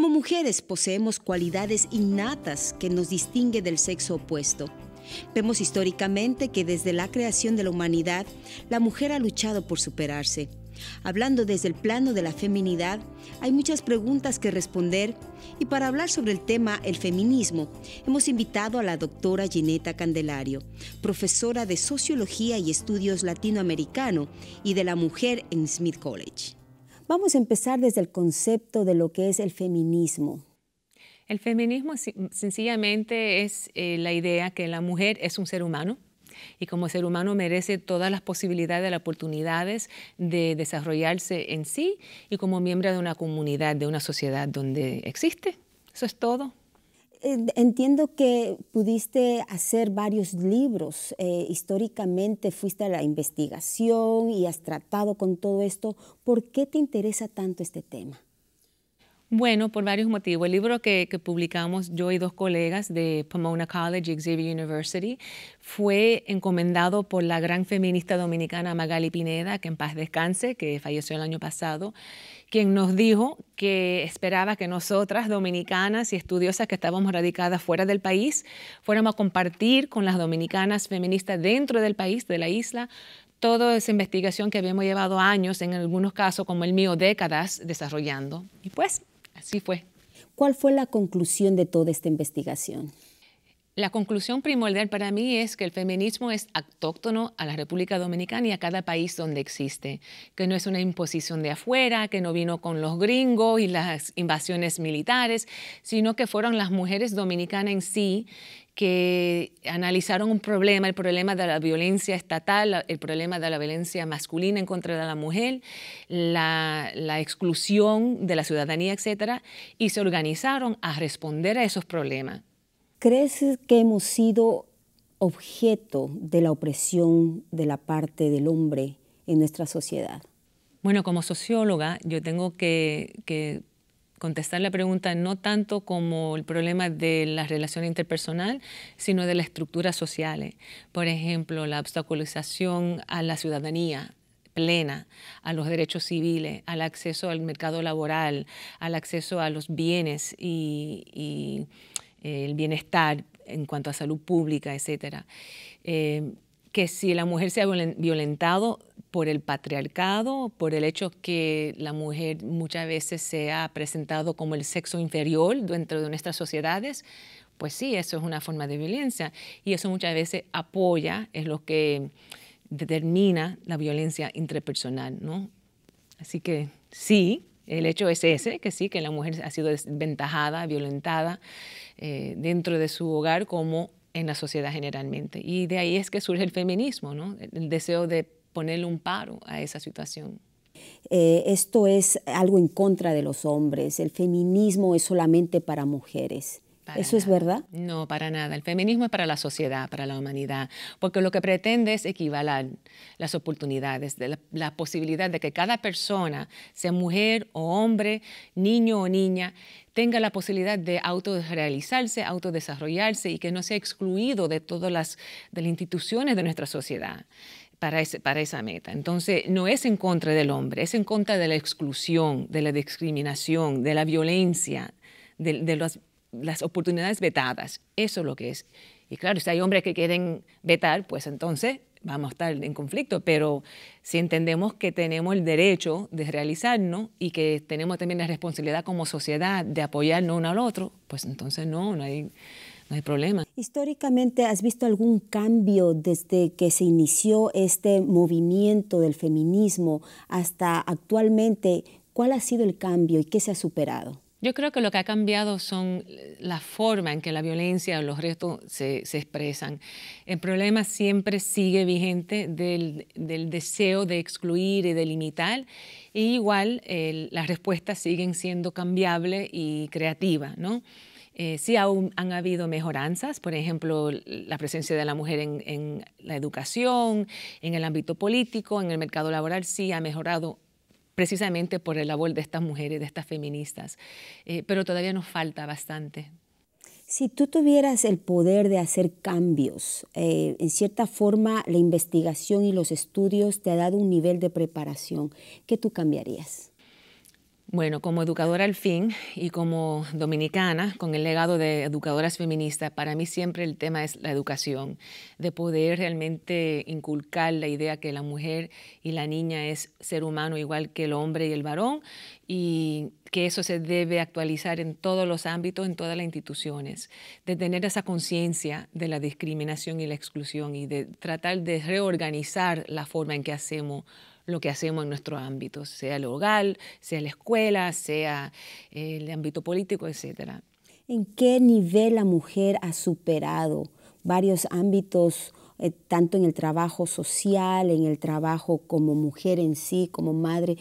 Como mujeres poseemos cualidades innatas que nos distingue del sexo opuesto. Vemos históricamente que desde la creación de la humanidad, la mujer ha luchado por superarse. Hablando desde el plano de la feminidad, hay muchas preguntas que responder y para hablar sobre el tema el feminismo, hemos invitado a la doctora Gineta Candelario, profesora de Sociología y Estudios Latinoamericano y de la Mujer en Smith College. Vamos a empezar desde el concepto de lo que es el feminismo. El feminismo sencillamente es eh, la idea que la mujer es un ser humano, y como ser humano merece todas las posibilidades, las oportunidades de desarrollarse en sí y como miembro de una comunidad, de una sociedad donde existe. Eso es todo. Entiendo que pudiste hacer varios libros. Eh, históricamente fuiste a la investigación y has tratado con todo esto. ¿Por qué te interesa tanto este tema? Bueno, por varios motivos. El libro que, publicamos yo y dos colegas de Pomona College y Xavier University fue encomendado por la gran feminista dominicana Magali Pineda, que en paz descanse, que falleció el año pasado, quien nos dijo que esperaba que nosotras, dominicanas y estudiosas que estábamos radicadas fuera del país, fuéramos a compartir con las dominicanas feministas dentro del país, de la isla, toda esa investigación que habíamos llevado años, en algunos casos como el mío, décadas desarrollando. Y pues Así fue. ¿Cuál fue la conclusión de toda esta investigación? La conclusión primordial para mí es que el feminismo es autóctono a la República Dominicana y a cada país donde existe, que no es una imposición de afuera, que no vino con los gringos y las invasiones militares, sino que fueron las mujeres dominicanas en sí que analizaron un problema, el problema de la violencia estatal, el problema de la violencia masculina en contra de la mujer, la, la, exclusión de la ciudadanía, etcétera, y se organizaron a responder a esos problemas. ¿Crees que hemos sido objeto de la opresión de la parte del hombre en nuestra sociedad? Bueno, como socióloga, yo tengo que, contestar la pregunta no tanto como el problema de la relación interpersonal, sino de las estructuras sociales. Eh. Por ejemplo, la obstaculización a la ciudadanía, plena, a los derechos civiles, al acceso al mercado laboral, al acceso a los bienes y el bienestar en cuanto a salud pública, etcétera. Eh, que si la mujer se ha violentado por el patriarcado, por el hecho que la mujer muchas veces se ha presentado como el sexo inferior dentro de nuestras sociedades, pues sí, eso es una forma de violencia y eso muchas veces apoya, es lo que determina la violencia interpersonal, ¿no? Así que sí, el hecho es ese, que sí, que la mujer ha sido desventajada, violentada eh, dentro de su hogar como en la sociedad generalmente. Y de ahí es que surge el feminismo, el deseo de ponerle un paro a esa situación. Eh, esto es algo en contra de los hombres. El feminismo es solamente para mujeres. ¿Eso es verdad? No, para nada. El feminismo es para la sociedad, para la humanidad, porque lo que pretende es equivalar las oportunidades, la, posibilidad de que cada persona, sea mujer o hombre, niño o niña, tenga la posibilidad de autorrealizarse, autodesarrollarse y que no sea excluido de todas las, de las instituciones de nuestra sociedad. Para, para, esa meta. Entonces, no es en contra del hombre, es en contra de la exclusión, de la discriminación, de la violencia, de, de, los, las oportunidades vetadas. Eso lo que es. Y claro, si hay hombres que quieren vetar, pues entonces vamos a estar en conflicto, pero si entendemos que tenemos el derecho de realizarnos y que tenemos también la responsabilidad como sociedad de apoyarnos uno al otro, pues entonces no, no hay, no hay problema. Históricamente, ¿has visto algún cambio desde que se inició este movimiento del feminismo hasta actualmente? ¿Cuál ha sido el cambio y qué se ha superado? Yo creo que lo que ha cambiado son eh, la forma en que la violencia o los restos se, expresan. El problema siempre sigue vigente del, deseo de excluir y delimitar, limitar, igual las respuestas siguen siendo cambiables y creativas, ¿no? Eh, sí aún han habido mejoranzas, por ejemplo, la presencia de la mujer en, en la educación, en el ámbito político, en el mercado laboral, sí ha mejorado precisamente por el labor de estas mujeres, de estas feministas. Eh, pero todavía nos falta bastante. Si tú tuvieras el poder de hacer cambios, eh, en cierta forma la investigación y los estudios te ha dado un nivel de preparación, ¿qué tú cambiarías? Bueno, como educadora al fin y como dominicana, con el legado de educadoras feministas, para mí siempre el tema es la educación, de poder realmente inculcar la idea que la mujer y la niña es ser humano igual que el hombre y el varón y que eso se debe actualizar en todos los ámbitos, en todas las instituciones, de tener esa conciencia de la discriminación y la exclusión y de tratar de reorganizar la forma en que hacemos lo que hacemos en nuestro ámbito, sea el hogar, sea la escuela, sea eh, el ámbito político, etcétera. ¿En qué nivel la mujer ha superado varios ámbitos, eh, tanto en el trabajo social, en el trabajo como mujer en sí, como madre?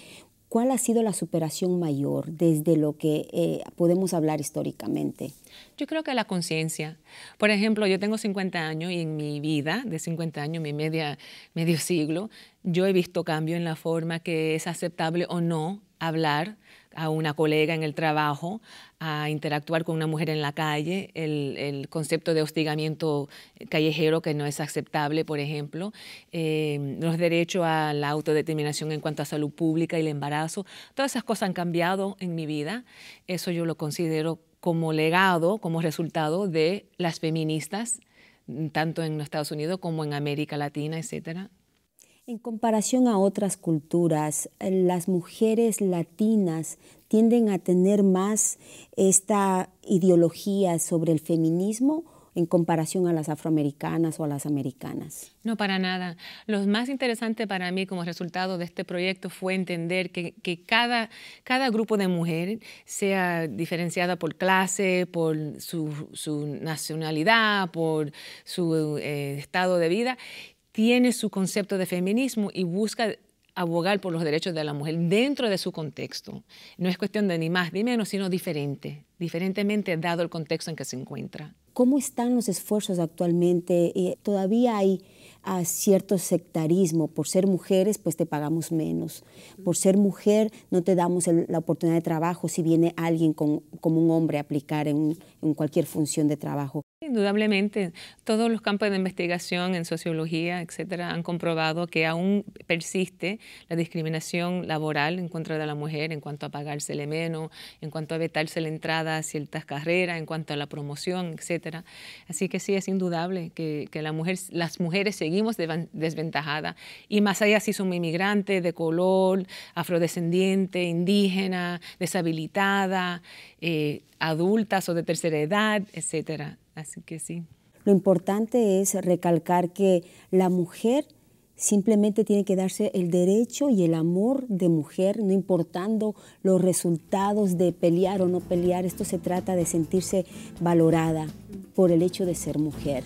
¿Cuál ha sido la superación mayor desde lo que eh, podemos hablar históricamente? Yo creo que la conciencia. Por ejemplo, yo tengo 50 años y en mi vida de 50 años, mi media, medio siglo, yo he visto cambio en la forma que es aceptable o no hablar a una colega en el trabajo, a interactuar con una mujer en la calle, el, concepto de hostigamiento callejero que no es aceptable, por ejemplo, em, los derechos a la autodeterminación en cuanto a salud pública y el embarazo, todas esas cosas han cambiado en mi vida, eso yo lo considero como legado, como resultado de las feministas, tanto en Estados Unidos como en América Latina, etcétera. En comparación a otras culturas, eh, las mujeres latinas tienden a tener más esta ideología sobre el feminismo en comparación a las afroamericanas o a las americanas? No, para nada. Lo más interesante para mí como resultado de este proyecto fue entender que, cada, grupo de mujeres sea diferenciada por clase, por su, nacionalidad, por su eh, estado de vida, tiene su concepto de feminismo y busca abogar por los derechos de la mujer dentro de su contexto. No es cuestión de ni más ni menos, sino diferente, diferentemente dado el contexto en que se encuentra. ¿Cómo están los esfuerzos actualmente? Eh, todavía hay ah, cierto sectarismo. Por ser mujeres, pues te pagamos menos. Por ser mujer, no te damos la oportunidad de trabajo si viene alguien como un hombre a aplicar en cualquier función de trabajo indudablemente. Todos los campos de investigación en sociología, etcétera, han comprobado que aún persiste la discriminación laboral en contra de la mujer en cuanto a pagársele menos, en cuanto a vetarse la entrada a ciertas carreras, en cuanto a la promoción, etcétera. Así que sí, es indudable que, mujer, las mujeres seguimos desventajadas. Y más allá si son inmigrantes, de color, afrodescendiente, indígena, deshabilitada, eh, adultas o de tercera edad, etcétera que sí. Lo importante es recalcar que la mujer simplemente tiene que darse el derecho y el amor de mujer, no importando los resultados de pelear o no pelear. Esto se trata de sentirse valorada por el hecho de ser mujer.